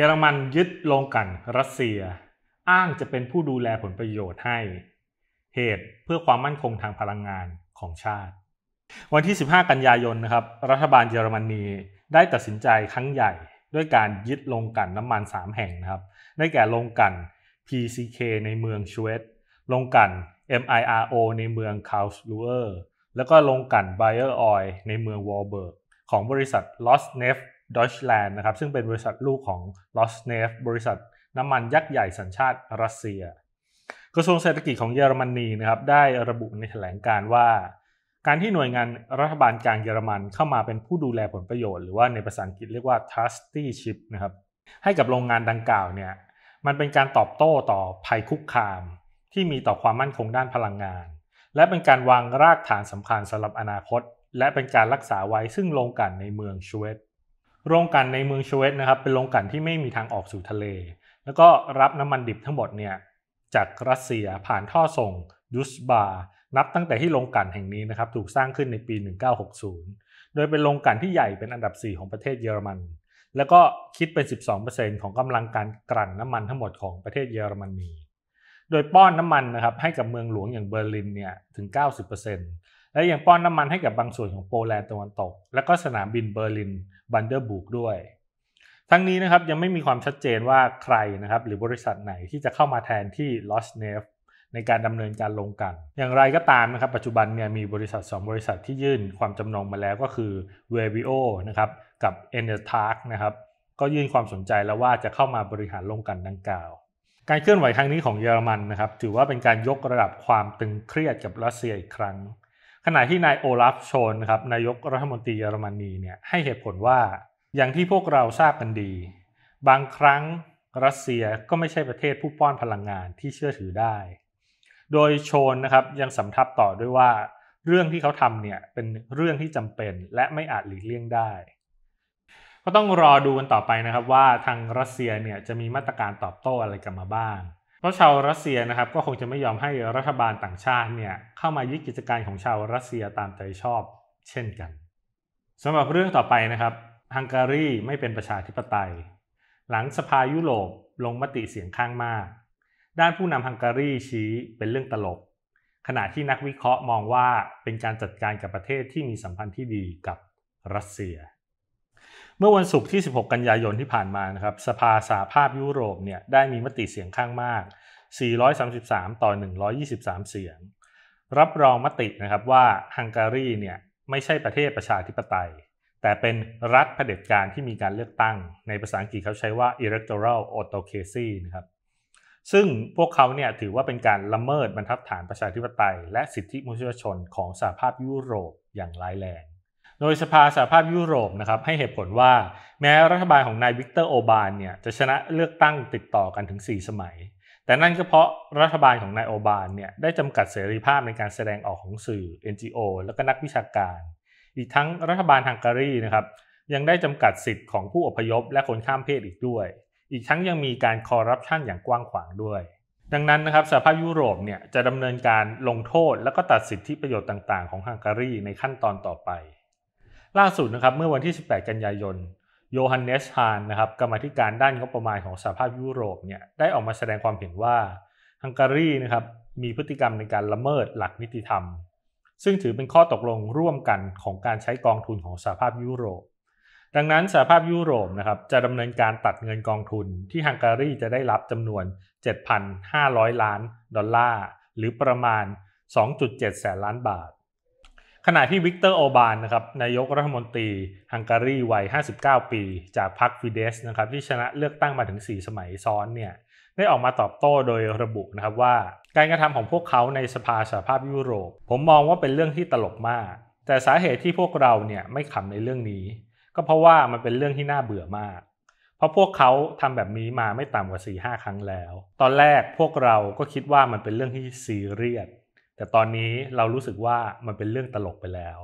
เยอรมันยึดโรงกันรัสเซีย อ้างจะเป็นผู้ดูแลผลประโยชน์ให้ เหตุเพื่อความมั่นคงทางพลังงานของชาติ วันที่ 15 กันยายนนะครับรัฐบาลเยอรมนี ได้ตัดสินใจครั้งใหญ่ด้วยการยึดโรงกันน้ำมัน 3 แห่งนะครับได้แก่โรงกัน PCK ในเมืองชเวตโรงกัน MIRO ในเมืองคาลส์ลูเออร์แล้วก็โรงกัน b อ y e r Oil ในเมืองวอลเบิร์กของบริษัทล o s n e f t ดอชแลนด์นะครับ ซึ่งเป็นบริษัทลูกของ l o s n e f บริษัทน้ำมันยักษ์ใหญ่สัญชาติรัสเซียกระทรวงเศรษฐกิจของเยอรมนีนะครับได้ระบุในแถลงการว่า การที่หน่วยงานรัฐบาลกลางเยอรมัน เข้ามาเป็นผู้ดูแลผลประโยชน์หรือว่าในภาษาอังกฤษเรียกว่า trusteeship นะครับ ให้กับโรงงานดังกล่าวเนี่ยมันเป็นการตอบโต้ต่อภัยคุกคาม ที่มีต่อความมั่นคงด้านพลังงาน และเป็นการวางรากฐานสำคัญสำหรับอนาคต และเป็นการรักษาไว้ซึ่งโรงกลั่นในเมืองชเวตโรงกันในเมืองชเวตนะครับเป็นโรงกันที่ไม่มีทางออกสู่ทะเล แล้วก็รับน้ำมันดิบทั้งหมดเนี่ยจากรัสเซียผ่านท่อส่งยุสบา นับตั้งแต่ที่โรงกันแห่งนี้นะครับถูกสร้างขึ้นในปี 1960 โดยเป็นโรงกันที่ใหญ่เป็นอันดับ 4 ของประเทศเยอรมัน แล้วก็คิดเป็น 12%ของกำลังการกลั่นน้ำมันทั้งหมดของประเทศเยอรมนีโดยป้อนน้ำมันนะครับให้กับเมืองหลวงอย่างเบอร์ลินเนี่ยถึง90%แและยังป้อนน้ำมันให้กับบางส่วนของโปแลนด์ตะวันตก และก็สนามบินเบอร์ลินบันเดอร์บุกด้วย ทั้งนี้นะครับยังไม่มีความชัดเจนว่าใครนะครับหรือบริษัทไหนที่จะเข้ามาแทนที่ลอสเนฟในการดำเนินการลงกัน อย่างไรก็ตามนะครับปัจจุบันเนี่ยมีบริษัท 2 บริษัทที่ยื่นความจำนงมาแล้วก็คือเว e ิโอนะครับกับเอนอร์ทาร์กนะครับก็ยื่นความสนใจแล้วว่าจะเข้ามาบริหารลงกันดังกล่าว การเคลื่อนไหวครั้งนี้ของเยอรมันนะครับถือว่าเป็นการยกระดับความตึงเครียดกับรัสเซียอีกครั้งขณะที่นายโอลาฟโชนครับนายกรัฐมนตรีเยอรมนีเนี่ยให้เหตุผลว่าอย่างที่พวกเราทราบกันดี บางครั้งรัสเซียก็ไม่ใช่ประเทศผู้ป้อนพลังงานที่เชื่อถือได้ โดยโชนนะครับยังสำทับต่อด้วยว่า เรื่องที่เขาทำเนี่ยเป็นเรื่องที่จำเป็นและไม่อาจหลีกเลี่ยงได้ก็ต้องรอดูกันต่อไปนะครับว่าทางรัสเซียเนี่ยจะมีมาตรการตอบโต้อะไรกันมาบ้างพราะชาวรัสเซียนะครับก็คงจะไม่ยอมให้รัฐบาลต่างชาติเนี่ยเข้ามายึดกิจการของชาวรัสเซียตามใจชอบ เช่นกันสำหรับเรื่องต่อไปนะครับ ฮังการีไม่เป็นประชาธิปไตย หลังสภายุโรปลงมติเสียงข้างมาก ด้านผู้นำฮังการีชี้เป็นเรื่องตลกขณะที่นักวิเคราะห์มองว่าเป็นการจัดการกับประเทศที่มีสัมพันธ์ที่ดีกับรัสเซียเมื่อวันศุกร์ที่ 16 กันยายนที่ผ่านมานะครับสภาสหภาพยุโรปเนี่ยได้มีมติเสียงข้างมาก 433 ต่อ 123 เสียง รับรองมตินะครับว่าฮังการีเนี่ยไม่ใช่ประเทศประชาธิปไตย แต่เป็นรัฐเผด็จการที่มีการเลือกตั้ง ในภาษาอังกฤษเขาใช้ว่า electoral autocracy นะครับซึ่งพวกเขาเนี่ยถือว่าเป็นการละเมิดบรรทัดฐานประชาธิปไตย และสิทธิมนุษยชนของสหภาพยุโรปอย่างร้ายแรงโดยสภาสหภาพยุโรปนะครับให้เหตุผลว่าแม้รัฐบาลของนายวิกเตอร์โอบานเนี่ยจะชนะเลือกตั้งติดต่อกันถึง 4 สมัย แต่นั่นก็เพราะรัฐบาลของนายโอบานเนี่ยได้จำกัดเสรีภาพในการแสดงออกของสื่อ NGO และก็นักวิชาการ อีกทั้งรัฐบาลฮังการีนะครับยังได้จำกัดสิทธิ์ของผู้อพยพและคนข้ามเพศอีกด้วย อีกทั้งยังมีการคอร์รัปชันอย่างกว้างขวางด้วย ดังนั้นนะครับสหภาพยุโรปเนี่ยจะดำเนินการลงโทษ และก็ตัดสิทธิประโยชน์ต่างๆของฮังการีในขั้นตอนต่อไปล่าสุดนะครับเมื่อวันที่ 18 กันยายน โยฮันเนสฮานนะครับกรรมธิการด้านงบประมาณของสหภาพยุโรปเนี่ยได้ออกมาแสดงความเห็นว่า ฮังการีนะครับมีพฤติกรรมในการละเมิดหลักนิติธรรม ซึ่งถือเป็นข้อตกลงร่วมกันของการใช้กองทุนของสหภาพยุโรป ดังนั้นสหภาพยุโรปนะครับจะดำเนินการตัดเงินกองทุนที่ฮังการีจะได้รับจำนวน 7,500 ล้านดอลลาร์หรือประมาณ 2.7 แสนล้านบาทขณะที่วิกเตอร์โอบานนะครับนายกรัฐมนตรีฮังการีวัย 59 ปี จากพรรคฟิเดสนะครับ ที่ชนะเลือกตั้งมาถึง 4 สมัยซ้อนเนี่ยได้ออกมาตอบโต้โดยระบุนะครับว่า การกระทำของพวกเขาในสภาสหภาพยุโรป ผมมองว่าเป็นเรื่องที่ตลกมาก แต่สาเหตุที่พวกเราเนี่ยไม่ขำในเรื่องนี้ ก็เพราะว่ามันเป็นเรื่องที่น่าเบื่อมาก เพราะพวกเขาทำแบบนี้มาไม่ต่ำกว่า 4-5 ครั้งแล้ว ตอนแรกพวกเราก็คิดว่ามันเป็นเรื่องที่ซีเรียสแต่ตอนนี้เรารู้สึกว่ามันเป็นเรื่องตลกไปแล้ว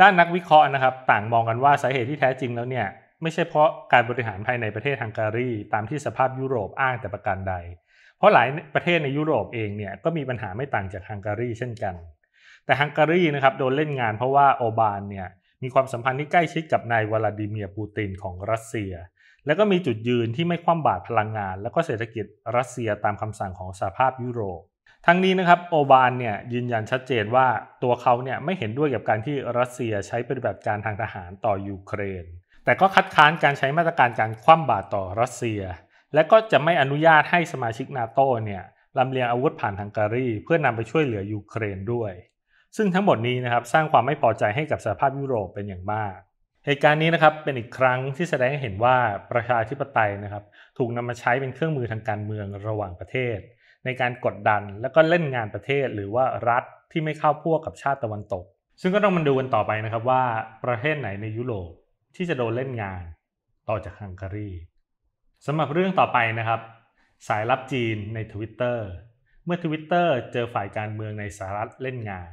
ด้านนักวิเคราะห์นะครับ ต่างมองกันว่าสาเหตุที่แท้จริงแล้ว เนี่ย ไม่ใช่เพราะการบริหารภายในประเทศฮังการีตามที่สภาพยุโรปอ้างแต่ประการใด เพราะหลายประเทศในยุโรปเองเนี่ยก็มีปัญหาไม่ต่างจากฮังการีเช่นกัน แต่ฮังการีนะครับโดนเล่นงานเพราะว่าโอบานเนี่ยมีความสัมพันธ์ที่ใกล้ชิดกับนายวลาดิเมียร์ปูตินของรัสเซีย และก็มีจุดยืนที่ไม่คว่ำบาตรพลังงาน และก็เศรษฐกิจรัสเซียตามคำสั่งของสหภาพยุโรปทั้งนี้นะครับโอบานเนี่ยยืนยันชัดเจนว่า ตัวเขาเนี่ยไม่เห็นด้วยกับการที่รัสเซียใช้ปฏิบัติการทางทหารต่อยูเครน แต่ก็คัดค้านการใช้มาตรการการคว่ำบาตรต่อรัสเซีย และก็จะไม่อนุญาตให้สมาชิกนาโตเนี่ยลำเลียงอาวุธผ่านฮังการี เพื่อนำไปช่วยเหลือยูเครนด้วย ซึ่งทั้งหมดนี้นะครับสร้างความไม่พอใจให้กับสหภาพยุโรปเป็นอย่างมาก เหตุการณ์นี้นะครับเป็นอีกครั้งที่แสดงให้เห็นว่าประชาธิปไตยนะครับถูกนำมาใช้เป็นเครื่องมือทางการเมืองระหว่างประเทศในการกดดันแล้วก็เล่นงานประเทศหรือว่ารัฐที่ไม่เข้าพวกกับชาติตะวันตก ซึ่งก็ต้องมาดูกันต่อไปนะครับว่า ประเทศไหนในยุโรปที่จะโดนเล่นงาน ต่อจากฮังการีสำหรับเรื่องต่อไปนะครับ สายลับจีนใน Twitter เมื่อ Twitter เจอฝ่ายการเมืองในสหรัฐเล่นงาน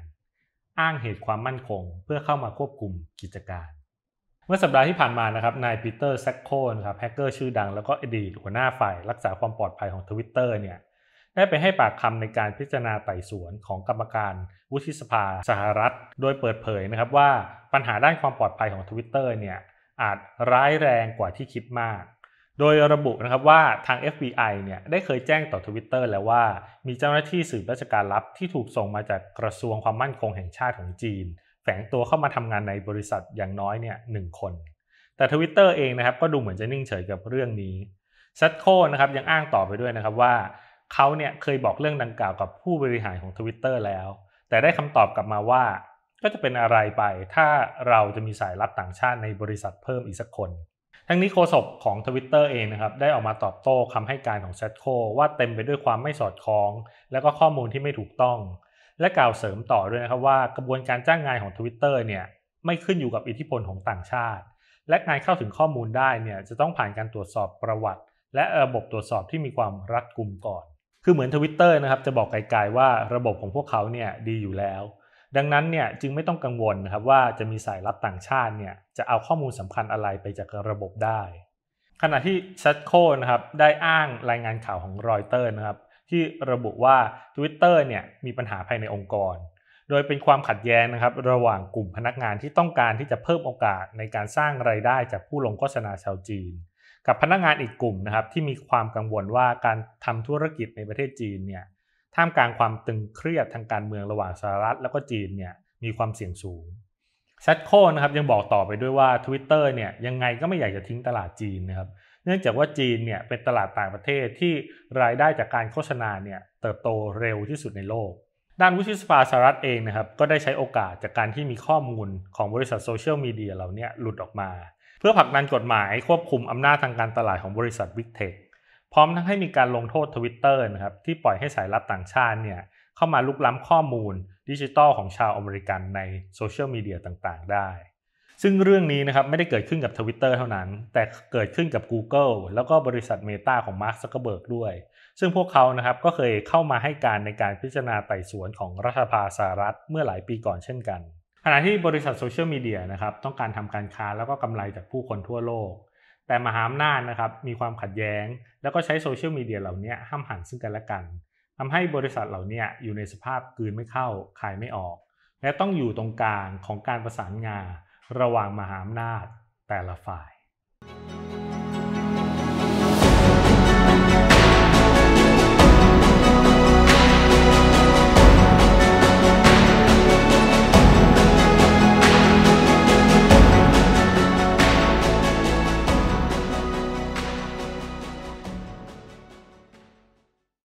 อ้างเหตุความมั่นคง เพื่อเข้ามาควบคุมกิจการ เมื่อสัปดาห์ที่ผ่านมานะครับนายปีเตอร์แซคโคนครับแฮกเกอร์ชื่อดัง แล้วก็อดีตหัวหน้าฝ่าย รักษาความปลอดภัยของ Twitter เนี่ยได้ไปให้ปากคำในการพิจารณาไต่สวนของกรรมการวุฒิสภา สหรัฐ โดยเปิดเผยนะครับว่าปัญหาด้านความปลอดภัยของทวิตเตอร์เนี่ยอาจร้ายแรงกว่าที่คิดมาก โดยระบุนะครับว่าทาง FBI เนี่ยได้เคยแจ้งต่อทวิตเตอร์แล้วว่า มีเจ้าหน้าที่สืบราชการลับที่ถูกส่งมาจากกระทรวงความมั่นคงแห่งชาติของจีน แฝงตัวเข้ามาทำงานในบริษัทอย่างน้อยเนี่ยหคน แต่ทวิตเตอร์เองนะครับ ก็ดูเหมือนจะนิ่งเฉยกับเรื่องนี้ซัตโคนะครับยังอ้างต่อไปด้วยนะครับว่าเขาเนี่ยเคยบอกเรื่องดังกล่าวกับผู้บริหารของ Twitter แล้ว แต่ได้คำตอบกลับมาว่าก็จะเป็นอะไรไปถ้าเราจะมีสายลับต่างชาติในบริษัทเพิ่มอีกสักคน ทั้งนี้โฆษกของ Twitter เองนะครับได้ออกมาตอบโต้คำให้การของแซทโคว่าเต็มไปด้วยความไม่สอดคล้องและก็ข้อมูลที่ไม่ถูกต้อง และกล่าวเสริมต่อด้วยนะครับว่ากระบวนการจ้างงานของ Twitter เนี่ยไม่ขึ้นอยู่กับอิทธิพลของต่างชาติและงานเข้าถึงข้อมูลได้เนี่ยจะต้องผ่านการตรวจสอบประวัติ และระบบตรวจสอบที่มีความรัดกุมก่อนคือเหมือนทวิตเตอร์นะครับจะบอกไกลๆว่าระบบของพวกเขาเนี่ยดีอยู่แล้ว ดังนั้นเนี่ยจึงไม่ต้องกังวลนะครับว่าจะมีสายลับต่างชาติเนี่ยจะเอาข้อมูลสำคัญอะไรไปจากระบบได้ ขณะที่ชัดโคนะครับได้อ้างรายงานข่าวของรอยเตอร์นะครับที่ระบุว่า Twitter เนี่ยมีปัญหาภายในองค์กร โดยเป็นความขัดแย้งนะครับระหว่างกลุ่มพนักงานที่ต้องการที่จะเพิ่มโอกาสในการสร้างไรายได้จากผู้ลงโฆษณาชาวจีนกับพนักงานอีกกลุ่มนะครับที่มีความกังวลว่าการทำธุรกิจในประเทศจีนเนี่ยท่ามกลางความตึงเครียดทางการเมืองระหว่างสหรัฐ แล้วก็จีนเนี่ยมีความเสี่ยงสูงแซดโคนะครับยังบอกต่อไปด้วยว่า Twitter เนี่ยยังไงก็ไม่อยากจะทิ้งตลาดจีนนะครับเนื่องจากว่าจีนเนี่ยเป็นตลาดต่างประเทศที่รายได้จากการโฆษณาเนี่ยเติบโตเร็วที่สุดในโลก ด้านวุฒิสภาสหรัฐเองนะครับก็ได้ใช้โอกาสจากการที่มีข้อมูลของบริษัทโซเชียลมีเดียเราเนี่ยหลุดออกมาเพื่อผลักดันกฎหมายควบคุมอำนาจทางการตลาดของบริษัทวิกเทคพร้อมทั้งให้มีการลงโทษทวิตเตอร์นะครับที่ปล่อยให้สายลับต่างชาติเนี่ยเข้ามาลุกล้ำข้อมูล ดิจิทัลของชาวอเมริกันในโซเชียลมีเดียต่าง ๆ ได้ ซึ่งเรื่องนี้นะครับไม่ได้เกิดขึ้นกับทวิตเตอร์เท่านั้น แต่เกิดขึ้นกับ Google แล้วก็บริษัท Meta ของ Mark Zuckerberg ด้วย ซึ่งพวกเขานะครับก็เคยเข้ามาให้การในการพิจารณาไต่สวนของรัฐสภาสหรัฐเมื่อหลายปีก่อนเช่นกันขณะที่บริษัทโซเชียลมีเดียนะครับต้องการทำการค้าแล้วก็กำไรจากผู้คนทั่วโลก แต่มหาอำนาจนะครับมีความขัดแย้ง แล้วก็ใช้โซเชียลมีเดียเหล่านี้ห้ามหันซึ่งกันและกันทำให้บริษัทเหล่านี้อยู่ในสภาพกืนไม่เข้าขายไม่ออก และต้องอยู่ตรงกลางของการประสานงาน ระหว่างมหาอำนาจแต่ละฝ่าย